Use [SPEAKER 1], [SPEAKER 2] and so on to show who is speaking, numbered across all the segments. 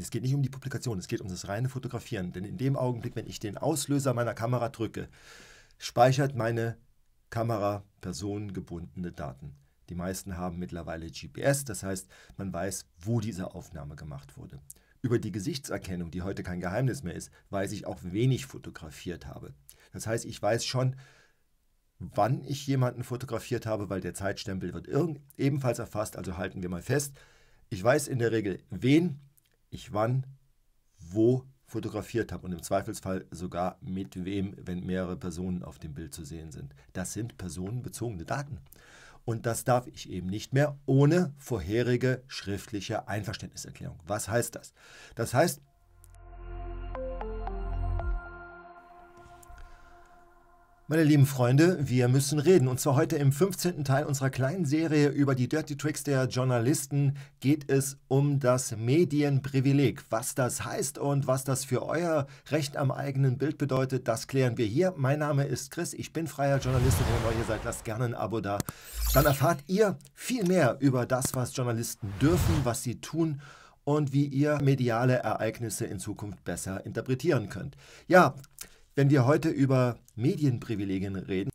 [SPEAKER 1] machen. Es geht nicht um die Publikation, es geht um das reine Fotografieren. Denn in dem Augenblick, wenn ich den Auslöser meiner Kamera drücke, speichert meine Kamera personengebundene Daten. Die meisten haben mittlerweile GPS, das heißt, man weiß, wo diese Aufnahme gemacht wurde. Über die Gesichtserkennung, die heute kein Geheimnis mehr ist, weiß ich auch, wen ich fotografiert habe. Das heißt, ich weiß schon, wann ich jemanden fotografiert habe, weil der Zeitstempel wird ebenfalls erfasst, also halten wir mal fest. Ich weiß in der Regel, wen ich wann, wo fotografiert habe und im Zweifelsfall sogar mit wem, wenn mehrere Personen auf dem Bild zu sehen sind. Das sind personenbezogene Daten. Und das darf ich eben nicht mehr ohne vorherige schriftliche Einverständniserklärung. Was heißt das? Das heißt, Meine lieben Freunde, wir müssen reden. Und zwar heute im 15. Teil unserer kleinen Serie über die Dirty Tricks der Journalisten geht es um das Medienprivileg. Was das heißt und was das für euer Recht am eigenen Bild bedeutet, das klären wir hier. Mein Name ist Chris, ich bin freier Journalist und wenn ihr neu hier seid, lasst gerne ein Abo da. Dann erfahrt ihr viel mehr über das, was Journalisten dürfen, was sie tun und wie ihr mediale Ereignisse in Zukunft besser interpretieren könnt. Ja, wenn wir heute über Medienprivilegien reden,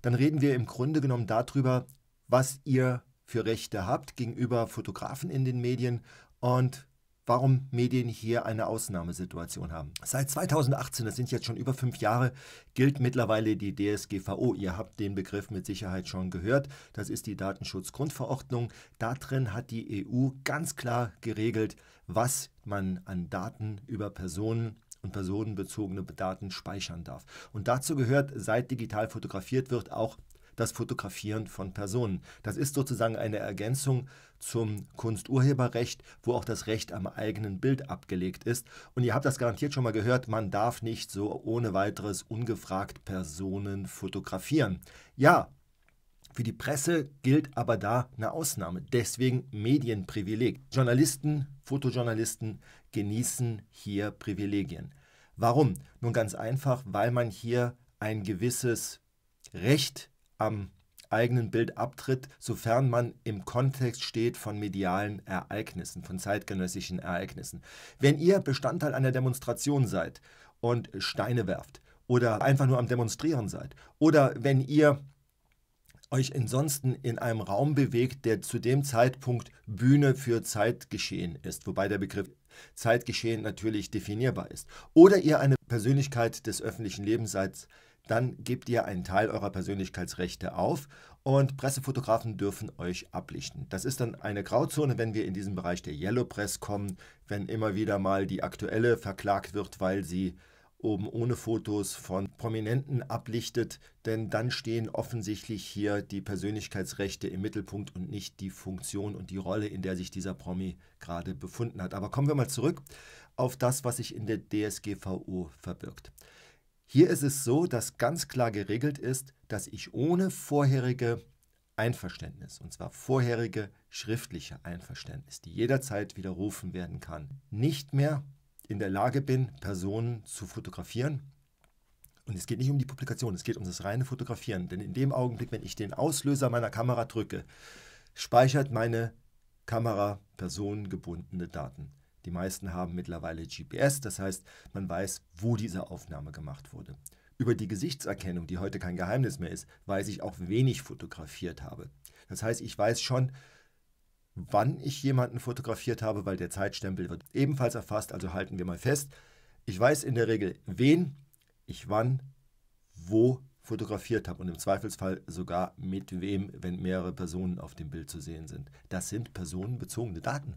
[SPEAKER 1] dann reden wir im Grunde genommen darüber, was ihr für Rechte habt gegenüber Fotografen in den Medien und warum Medien hier eine Ausnahmesituation haben. Seit 2018, das sind jetzt schon über fünf Jahre, gilt mittlerweile die DSGVO. Ihr habt den Begriff mit Sicherheit schon gehört. Das ist die Datenschutzgrundverordnung. Darin hat die EU ganz klar geregelt, was man an Daten über Personen und personenbezogene Daten speichern darf. Und dazu gehört, seit digital fotografiert wird, auch das Fotografieren von Personen. Das ist sozusagen eine Ergänzung zum Kunsturheberrecht, wo auch das Recht am eigenen Bild abgelegt ist. Und ihr habt das garantiert schon mal gehört, man darf nicht so ohne weiteres ungefragt Personen fotografieren. Ja, für die Presse gilt aber da eine Ausnahme. Deswegen Medienprivileg. Journalisten, Fotojournalisten genießen hier Privilegien. Warum? Nun ganz einfach, weil man hier ein gewisses Recht am eigenen Bild abtritt, sofern man im Kontext steht von medialen Ereignissen, von zeitgenössischen Ereignissen. Wenn ihr Bestandteil einer Demonstration seid und Steine werft oder einfach nur am Demonstrieren seid oder wenn ihr euch ansonsten in einem Raum bewegt, der zu dem Zeitpunkt Bühne für Zeitgeschehen ist, wobei der Begriff Zeitgeschehen natürlich definierbar ist. Oder ihr eine Persönlichkeit des öffentlichen Lebens seid, dann gebt ihr einen Teil eurer Persönlichkeitsrechte auf und Pressefotografen dürfen euch ablichten. Das ist dann eine Grauzone, wenn wir in diesen Bereich der Yellow Press kommen, wenn immer wieder mal die aktuelle verklagt wird, weil sie oben ohne Fotos von Prominenten ablichtet, denn dann stehen offensichtlich hier die Persönlichkeitsrechte im Mittelpunkt und nicht die Funktion und die Rolle, in der sich dieser Promi gerade befunden hat. Aber kommen wir mal zurück auf das, was sich in der DSGVO verbirgt. Hier ist es so, dass ganz klar geregelt ist, dass ich ohne vorherige Einverständnis, und zwar vorherige schriftliche Einverständnis, die jederzeit widerrufen werden kann, nicht mehr in der Lage bin, Personen zu fotografieren. Und es geht nicht um die Publikation, es geht um das reine Fotografieren. Denn in dem Augenblick, wenn ich den Auslöser meiner Kamera drücke, speichert meine Kamera personengebundene Daten. Die meisten haben mittlerweile GPS, das heißt, man weiß, wo diese Aufnahme gemacht wurde. Über die Gesichtserkennung, die heute kein Geheimnis mehr ist, weiß ich auch, wen ich fotografiert habe. Das heißt, ich weiß schon, wann ich jemanden fotografiert habe, weil der Zeitstempel wird ebenfalls erfasst. Also halten wir mal fest. Ich weiß in der Regel, wen ich wann, wo fotografiert habe und im Zweifelsfall sogar mit wem, wenn mehrere Personen auf dem Bild zu sehen sind. Das sind personenbezogene Daten.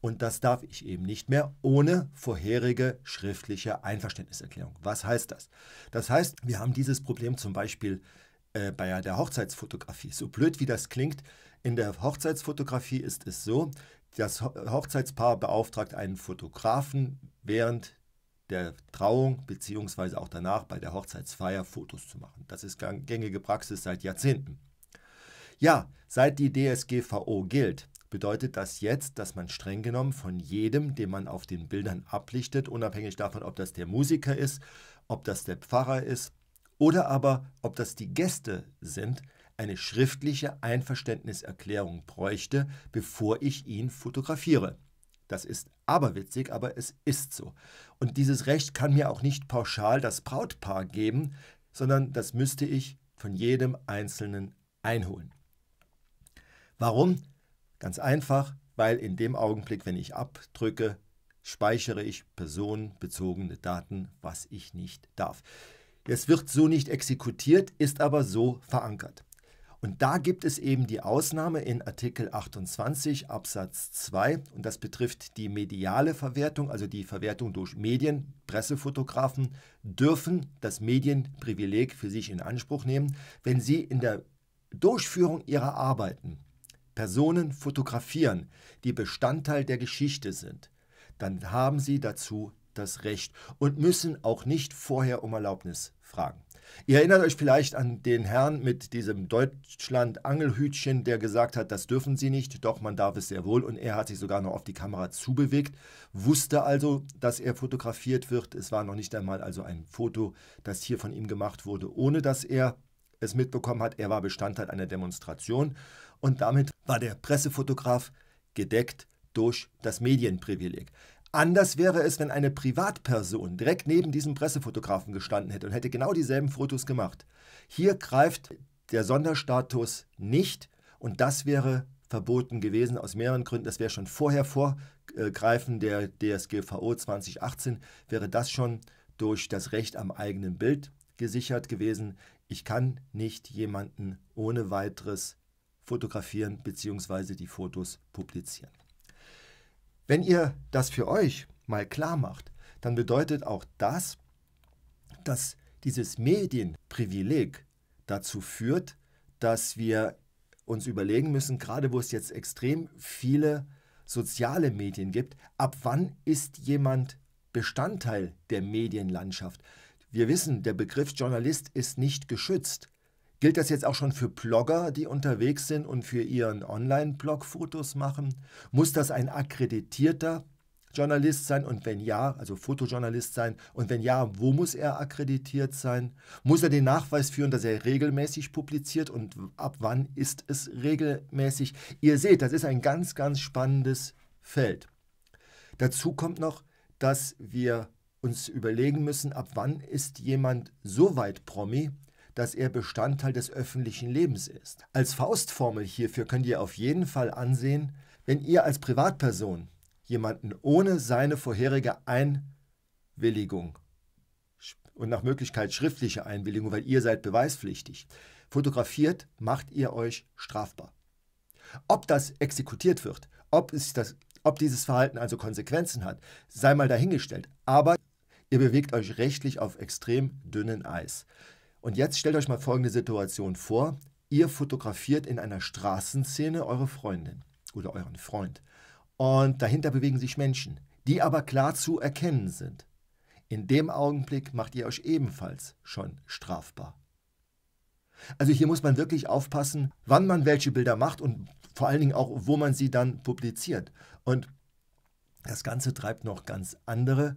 [SPEAKER 1] Und das darf ich eben nicht mehr ohne vorherige schriftliche Einverständniserklärung. Was heißt das? Das heißt, wir haben dieses Problem zum Beispiel äh, bei der Hochzeitsfotografie. So blöd wie das klingt, in der Hochzeitsfotografie ist es so, das Hochzeitspaar beauftragt einen Fotografen während der Trauung bzw. auch danach bei der Hochzeitsfeier Fotos zu machen. Das ist gängige Praxis seit Jahrzehnten. Ja, seit die DSGVO gilt, bedeutet das jetzt, dass man streng genommen von jedem, den man auf den Bildern ablichtet, unabhängig davon, ob das der Musiker ist, ob das der Pfarrer ist, oder aber, ob das die Gäste sind, eine schriftliche Einverständniserklärung bräuchte, bevor ich ihn fotografiere. Das ist aberwitzig, aber es ist so. Und dieses Recht kann mir auch nicht pauschal das Brautpaar geben, sondern das müsste ich von jedem Einzelnen einholen. Warum? Ganz einfach, weil in dem Augenblick, wenn ich abdrücke, speichere ich personenbezogene Daten, was ich nicht darf. Es wird so nicht exekutiert, ist aber so verankert. Und da gibt es eben die Ausnahme in Artikel 28 Absatz 2 und das betrifft die mediale Verwertung, also die Verwertung durch Medien, Pressefotografen dürfen das Medienprivileg für sich in Anspruch nehmen, wenn sie in der Durchführung ihrer Arbeiten Personen fotografieren, die Bestandteil der Geschichte sind, dann haben sie dazu das Recht und müssen auch nicht vorher um Erlaubnis fragen. Ihr erinnert euch vielleicht an den Herrn mit diesem Deutschland-Angelhütchen, der gesagt hat, das dürfen sie nicht, doch man darf es sehr wohl. Und er hat sich sogar noch auf die Kamera zubewegt, wusste also, dass er fotografiert wird. Es war noch nicht einmal also ein Foto, das hier von ihm gemacht wurde, ohne dass er es mitbekommen hat. Er war Bestandteil einer Demonstration und damit war der Pressefotograf gedeckt durch das Medienprivileg. Anders wäre es, wenn eine Privatperson direkt neben diesem Pressefotografen gestanden hätte und hätte genau dieselben Fotos gemacht. Hier greift der Sonderstatus nicht und das wäre verboten gewesen aus mehreren Gründen. Das wäre schon vorher vorgreifen der DSGVO 2018, wäre das schon durch das Recht am eigenen Bild gesichert gewesen. Ich kann nicht jemanden ohne weiteres fotografieren bzw. die Fotos publizieren. Wenn ihr das für euch mal klar macht, dann bedeutet auch das, dass dieses Medienprivileg dazu führt, dass wir uns überlegen müssen, gerade wo es jetzt extrem viele soziale Medien gibt, ab wann ist jemand Bestandteil der Medienlandschaft? Wir wissen, der Begriff Journalist ist nicht geschützt. Gilt das jetzt auch schon für Blogger, die unterwegs sind und für ihren Online-Blog Fotos machen? Muss das ein akkreditierter Journalist sein und wenn ja, also Fotojournalist sein und wenn ja, wo muss er akkreditiert sein? Muss er den Nachweis führen, dass er regelmäßig publiziert und ab wann ist es regelmäßig? Ihr seht, das ist ein ganz, ganz spannendes Feld. Dazu kommt noch, dass wir uns überlegen müssen, ab wann ist jemand so weit Promi, dass er Bestandteil des öffentlichen Lebens ist. Als Faustformel hierfür könnt ihr auf jeden Fall ansehen, wenn ihr als Privatperson jemanden ohne seine vorherige Einwilligung und nach Möglichkeit schriftliche Einwilligung, weil ihr seid beweispflichtig, fotografiert, macht ihr euch strafbar. Ob das exekutiert wird, ob, das, ob dieses Verhalten also Konsequenzen hat, sei mal dahingestellt. Aber ihr bewegt euch rechtlich auf extrem dünnem Eis. Und jetzt stellt euch mal folgende Situation vor. Ihr fotografiert in einer Straßenszene eure Freundin oder euren Freund. Und dahinter bewegen sich Menschen, die aber klar zu erkennen sind. In dem Augenblick macht ihr euch ebenfalls schon strafbar. Also hier muss man wirklich aufpassen, wann man welche Bilder macht und vor allen Dingen auch, wo man sie dann publiziert. Und das Ganze treibt noch ganz andere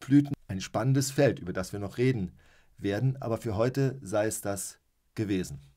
[SPEAKER 1] Blüten, ein spannendes Feld, über das wir noch reden werden. Aber für heute sei es das gewesen.